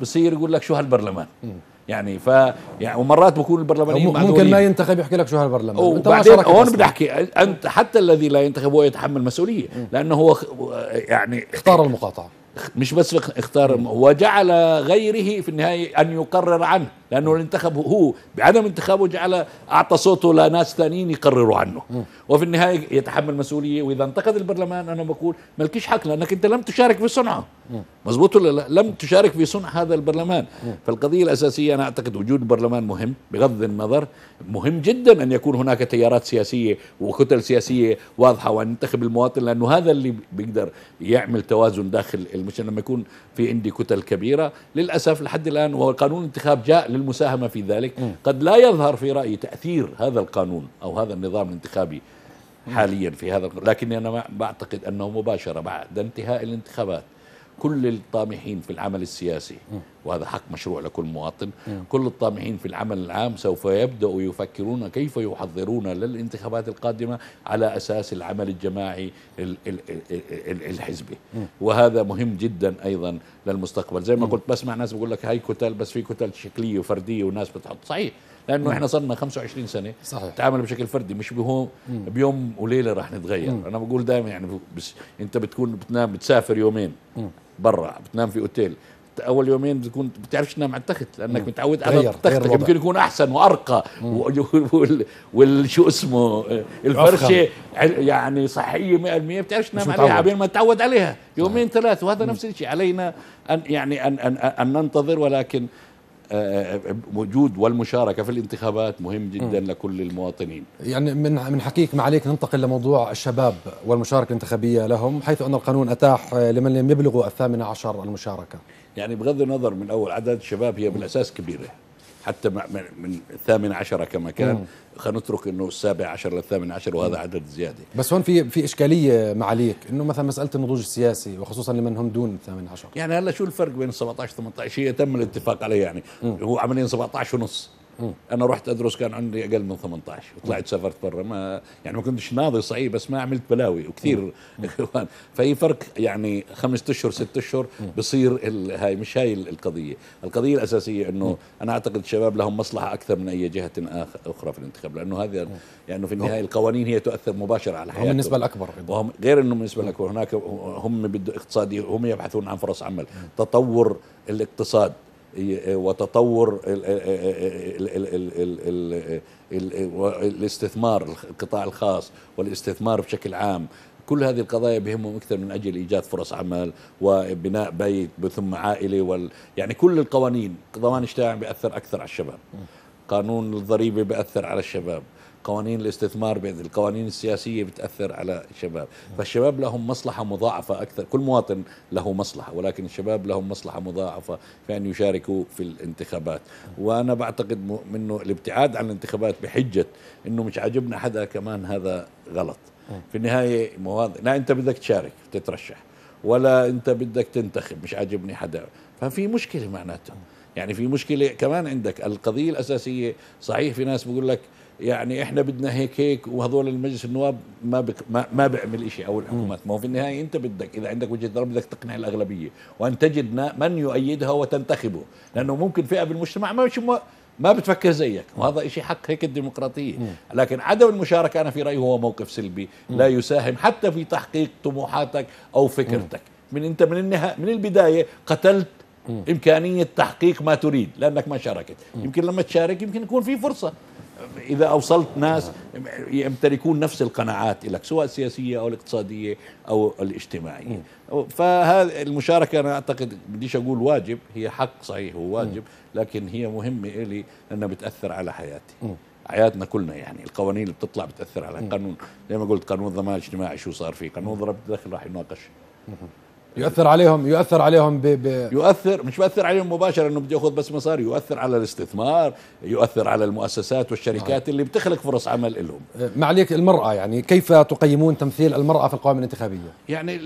بصير يقول لك شو هالبرلمان يعني ف يعني ومرات بكون البرلمان ممكن ما ينتخب يحكي لك شو هالبرلمان انت وبعدين هون بدي احكي انت حتى الذي لا ينتخب هو يتحمل مسؤوليه لانه هو يعني اختار المقاطعه مش بس اختار وجعل غيره في النهاية أن يقرر عنه لانه الانتخب هو بعدم انتخابه جعل اعطى صوته لناس ثانيين يقرروا عنه وفي النهايه يتحمل مسؤوليه واذا انتقد البرلمان انا بقول مالكيش حق لانك انت لم تشارك في صنعه مزبوط ولا لا لم تشارك في صنع هذا البرلمان فالقضيه الاساسيه انا اعتقد وجود برلمان مهم بغض النظر مهم جدا ان يكون هناك تيارات سياسيه وكتل سياسيه واضحه وان ينتخب المواطن لانه هذا اللي بيقدر يعمل توازن داخل المجتمع لما يكون في عندي كتل كبيره للاسف لحد الان وقانون الانتخاب جاء المساهمة في ذلك قد لا يظهر في رأيي تأثير هذا القانون أو هذا النظام الانتخابي حاليا في هذا لكن أنا ما أعتقد أنه مباشرة بعد انتهاء الانتخابات كل الطامحين في العمل السياسي وهذا حق مشروع لكل مواطن كل الطامحين في العمل العام سوف يبدأوا يفكرون كيف يحضرون للانتخابات القادمة على أساس العمل الجماعي الحزبي وهذا مهم جدا أيضا للمستقبل زي ما قلت بسمع ناس بقول لك هاي كتل بس في كتل شكلية وفردية وناس بتحط صحيح لانه احنا صرنا 25 سنه صحيح. تعامل بشكل فردي مش بهو بيوم وليله راح نتغير مم. انا بقول دائما يعني بس انت بتكون بتنام بتسافر يومين برا بتنام في اوتيل اول يومين بتكون بتعرفش تنام على التخت لانك متعود على التخت يمكن يكون احسن وارقى والشو اسمه الفرشه يعني صحيه 100% بتعرفش تنام عليها عبين ما تعود عليها يومين ثلاث وهذا نفس الشيء علينا ان يعني ان ان, أن ننتظر ولكن وجود والمشاركة في الانتخابات مهم جدا م. لكل المواطنين يعني من من حقيقة معاليك ننتقل لموضوع الشباب والمشاركة الانتخابية لهم حيث أن القانون أتاح لمن لم يبلغوا الثامنة عشر المشاركة يعني بغض النظر من أول عدد الشباب هي بالأساس كبيرة حتى من الثامن عشرة كما كان خلينا نترك انه السابع عشر للثامن عشر وهذا عدد زياده بس هون في في اشكاليه معاليك انه مثلا مساله النضوج السياسي وخصوصا لمن هم دون الثامن عشر يعني هلا شو الفرق بين 17 18 هي تم الاتفاق عليه يعني مم. هو عمليا 17 ونص انا رحت ادرس كان عندي اقل من 18 وطلعت سافرت برا ما يعني ما كنتش ناضي صحيح بس ما عملت بلاوي وكثير اخوان فهي فرق يعني خمسة اشهر ست اشهر بصير هاي مش هاي القضيه القضيه الاساسيه انه انا اعتقد الشباب لهم مصلحه اكثر من اي جهه اخرى في الانتخاب لانه هذا يعني في النهايه القوانين هي تؤثر مباشره على حياتهم هم النسبه الاكبر وهم غير انه بالنسبه الاكبر هناك هم بده اقتصادي هم يبحثون عن فرص عمل تطور الاقتصاد وتطور ال ال ال الاستثمار القطاع الخاص والاستثمار بشكل عام كل هذه القضايا بهمهم اكثر من اجل ايجاد فرص عمل وبناء بيت ثم عائله وال... يعني كل القوانين قوانين شتاعن بياثر اكثر على الشباب قانون الضريبه بياثر على الشباب قوانين الاستثمار القوانين السياسية بتأثر على الشباب فالشباب لهم مصلحة مضاعفة أكثر كل مواطن له مصلحة ولكن الشباب لهم مصلحة مضاعفة في أن يشاركوا في الانتخابات وأنا بعتقد منه الابتعاد عن الانتخابات بحجة أنه مش عاجبنا حدا كمان هذا غلط في النهاية مواد... لا أنت بدك تشارك تترشح ولا أنت بدك تنتخب مش عاجبني حدا ففي مشكلة معناته يعني في مشكلة كمان عندك القضية الأساسية صحيح في ناس بيقول لك يعني احنا بدنا هيك هيك وهذول المجلس النواب ما بك ما, ما بيعمل شيء او الحكومات ما هو في النهايه انت بدك اذا عندك وجهه نظر بدك تقنع الاغلبيه وان تجد من يؤيدها وتنتخبه لانه ممكن فئه بالمجتمع ما مش ما بتفكر زيك وهذا شيء حق هيك الديمقراطية لكن عدم المشاركة أنا في رأيي هو موقف سلبي لا يساهم حتى في تحقيق طموحاتك أو فكرتك من أنت من النها من البداية قتلت إمكانية تحقيق ما تريد لأنك ما شاركت يمكن لما تشارك يمكن يكون في فرصة اذا اوصلت ناس يمتلكون نفس القناعات لك سواء السياسيه او الاقتصاديه او الاجتماعيه فهذه المشاركه انا اعتقد بديش اقول واجب هي حق صحيح هو واجب لكن هي مهمه الي لانها بتاثر على حياتي حياتنا كلنا يعني القوانين اللي بتطلع بتاثر على القانون زي ما قلت قانون الضمان الاجتماعي شو صار فيه قانون ضرب الدخل راح يناقش يؤثر عليهم يؤثر عليهم ب ب يؤثر مش بيأثر عليهم مباشرة انه بده ياخذ بس مصاري يؤثر على الاستثمار يؤثر على المؤسسات والشركات آه. اللي بتخلق فرص عمل لهم أه، عليك المرأة يعني كيف تقيمون تمثيل المرأة في القوائم الانتخابية يعني 20%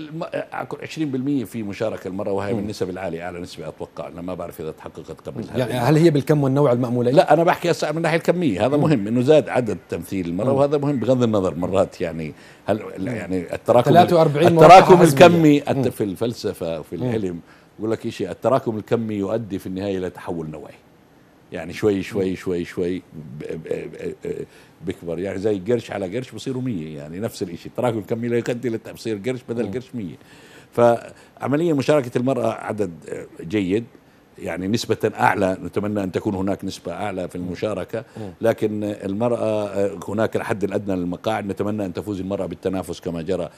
أه، في مشاركة المرأة وهي من النسب العالية اعلى نسبة اتوقع انا ما بعرف اذا تحققت قبل يعني هل هي بالكم والنوع المأمولين لا انا بحكي هسه من الناحية الكمية هذا م. مهم انه زاد عدد تمثيل المرأة وهذا مهم بغض النظر مرات يعني هل يعني التراكم 43 التراكم الكمي في الفلسفه وفي العلم يقول لك شيء التراكم الكمي يؤدي في النهايه الى تحول نوعي يعني شوي شوي شوي شوي بيكبر يعني زي قرش على قرش بصيروا 100 يعني نفس الشيء التراكم الكمي لا يؤدي الى بصير قرش بدل قرش 100 فعمليه مشاركه المراه عدد جيد يعني نسبة أعلى نتمنى أن تكون هناك نسبة أعلى في المشاركة لكن المرأة هناك الحد الأدنى للمقاعد نتمنى أن تفوز المرأة بالتنافس كما جرى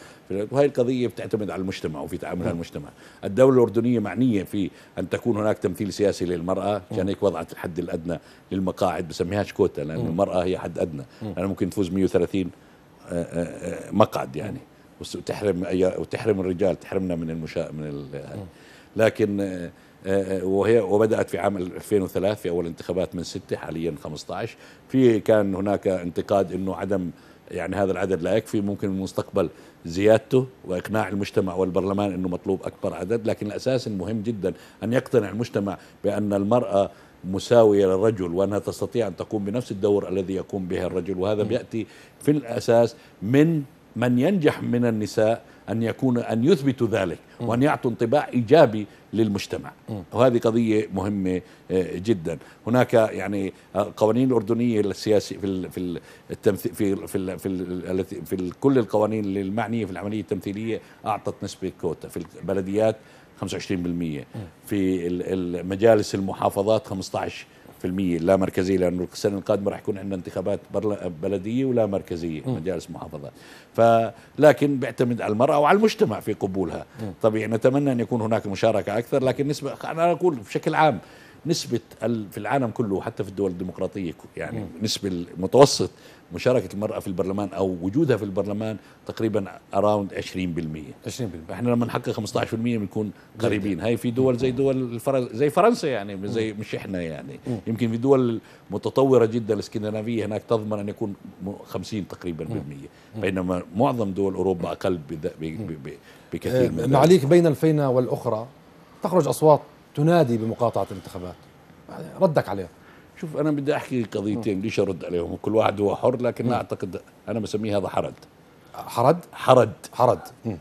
وهي القضية بتعتمد على المجتمع وفي تعاملها المجتمع الدولة الأردنية معنية في أن تكون هناك تمثيل سياسي للمرأة عشان هيك وضعت الحد الأدنى للمقاعد بسميهاش كوتا لأن المرأة هي حد أدنى أنا يعني ممكن تفوز 130 آه، آه، مقعد يعني وتحرم وتحرم الرجال تحرمنا من المشا من ال... لكن آه، وهي وبدات في عام 2003 في اول انتخابات من سته حاليا 15 في كان هناك انتقاد انه عدم يعني هذا العدد لا يكفي ممكن المستقبل زيادته واقناع المجتمع والبرلمان انه مطلوب اكبر عدد لكن الاساس المهم جدا ان يقتنع المجتمع بان المراه مساويه للرجل وانها تستطيع ان تقوم بنفس الدور الذي يقوم به الرجل وهذا بياتي في الاساس من من ينجح من النساء أن يكون أن يثبتوا ذلك وأن يعطوا انطباع إيجابي للمجتمع وهذه قضية مهمة آه، جدا هناك يعني القوانين آه، الأردنية السياسية في في التمثيل في في في, في كل القوانين المعنية في العملية التمثيلية أعطت نسبة كوتا في البلديات 25% في مجالس المحافظات 15 لا مركزيه لانه السنه القادمه راح يكون عندنا انتخابات بلديه ولا مركزيه مجالس محافظات فلكن بيعتمد على المراه وعلى المجتمع في قبولها طبيعي نتمنى ان يكون هناك مشاركه اكثر لكن نسبه انا اقول بشكل عام نسبه في العالم كله حتى في الدول الديمقراطيه يعني نسبه المتوسط مشاركة المرأة في البرلمان أو وجودها في البرلمان تقريبا أراوند 20% 20% إحنا لما نحقق 15% بنكون قريبين هاي في دول زي دول فرنسا زي فرنسا يعني زي مش إحنا يعني يمكن في دول متطورة جدا الاسكندنافية هناك تضمن أن يكون 50 تقريبا بالمية بينما معظم دول أوروبا أقل بكثير آه، من معاليك بين الفينة والأخرى تخرج أصوات تنادي بمقاطعة الانتخابات يعني ردك عليها شوف انا بدي احكي قضيتين ليش ارد عليهم وكل واحد هو حر لكن ما اعتقد انا بسميه هذا حرد حرد حرد حرد م.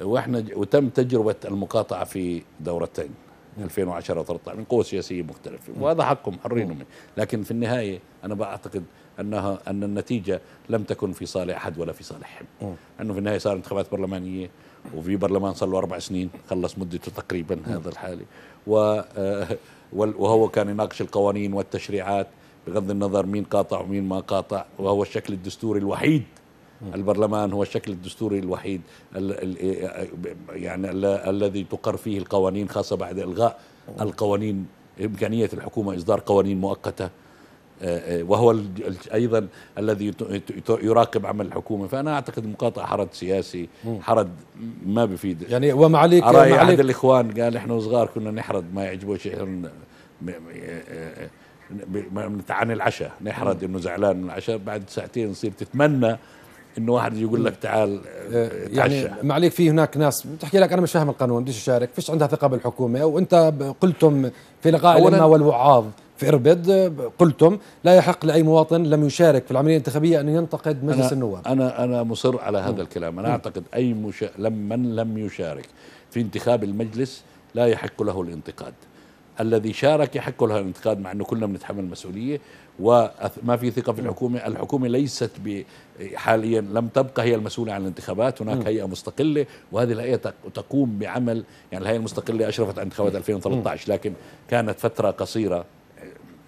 واحنا وتم تجربه المقاطعه في دورتين 2010 و13 من قوى سياسيه مختلفه وهذا حقهم حرين لكن في النهايه انا بعتقد انها ان النتيجه لم تكن في صالح احد ولا في صالحهم انه في النهايه صار انتخابات برلمانيه وفي برلمان صار له اربع سنين خلص مدته تقريبا هذا الحالي و آه، وهو كان يناقش القوانين والتشريعات بغض النظر مين قاطع ومين ما قاطع وهو الشكل الدستوري الوحيد البرلمان هو الشكل الدستوري الوحيد إيه، يعني الذي تقر فيه القوانين خاصة بعد إلغاء القوانين إمكانية الحكومة إصدار قوانين مؤقتة وهو ايضا الذي يراقب عمل الحكومه فانا اعتقد المقاطعه حرد سياسي حرد ما بفيد يعني وما عليك راي احد الاخوان قال احنا صغار كنا نحرد ما يعجبوش عن العشاء نحرد انه زعلان من العشاء بعد ساعتين تصير تتمنى انه واحد يقول لك تعال آه، آه، يعني تعشى يعني ما عليك في هناك ناس بتحكي لك انا مش فاهم القانون بديش اشارك فيش عندها ثقه بالحكومه وانت قلتم في لقاء الامه والوعاظ في اربد قلتم لا يحق لاي مواطن لم يشارك في العمليه الانتخابيه ان ينتقد مجلس أنا النواب انا انا مصر على هذا نعم. الكلام انا نعم. اعتقد اي مشا... من لم يشارك في انتخاب المجلس لا يحق له الانتقاد الذي شارك يحق له الانتقاد مع انه كلنا بنتحمل المسؤوليه وما في ثقه في نعم. الحكومه، الحكومه ليست حاليا لم تبقى هي المسؤوله عن الانتخابات، هناك هيئه مستقله وهذه الهيئه تقوم بعمل يعني الهيئه المستقله اشرفت على انتخابات 2013 لكن كانت فتره قصيره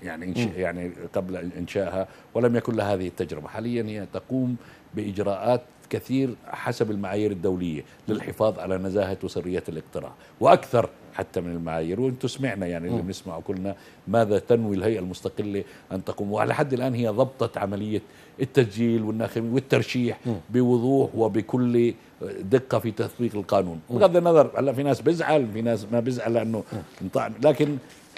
يعني يعني قبل انشائها ولم يكن لها هذه التجربه، حاليا هي تقوم باجراءات كثير حسب المعايير الدوليه للحفاظ على نزاهه وسريه الاقتراع، واكثر حتى من المعايير وانتم سمعنا يعني اللي بنسمعه كلنا ماذا تنوي الهيئه المستقله ان تقوم وعلى حد الان هي ضبطت عمليه التسجيل والناخب والترشيح م. بوضوح وبكل دقه في تطبيق القانون بغض النظر هلا في ناس بزعل في ناس ما بزعل لانه لكن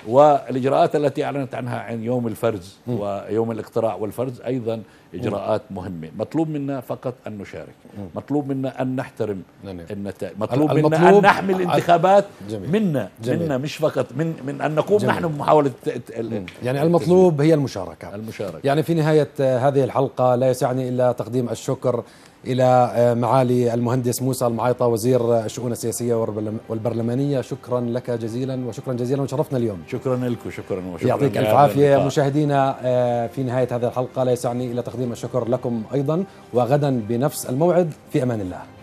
والاجراءات التي اعلنت عنها عن يوم الفرز ويوم الاقتراع والفرز ايضا اجراءات مهمه، مطلوب منا فقط ان نشارك، مطلوب منا ان نحترم نعم. النتائج، مطلوب منا ان نحمي الانتخابات جميل. منا جميل. منا مش فقط من من ان نقوم جميل. نحن بمحاوله يعني المطلوب هي المشاركه المشاركه يعني في نهايه هذه الحلقه لا يسعني الا تقديم الشكر إلى آه، معالي المهندس موسى المعايطة وزير الشؤون السياسية والبرلمانية شكرا لك جزيلا وشكرا جزيلا وشرفنا اليوم شكرا لكم شكرا وشكرا يعطيك ألف عافية مشاهدينا آه، في نهاية هذه الحلقة لا يسعني إلا تقديم الشكر لكم أيضا وغدا بنفس الموعد في أمان الله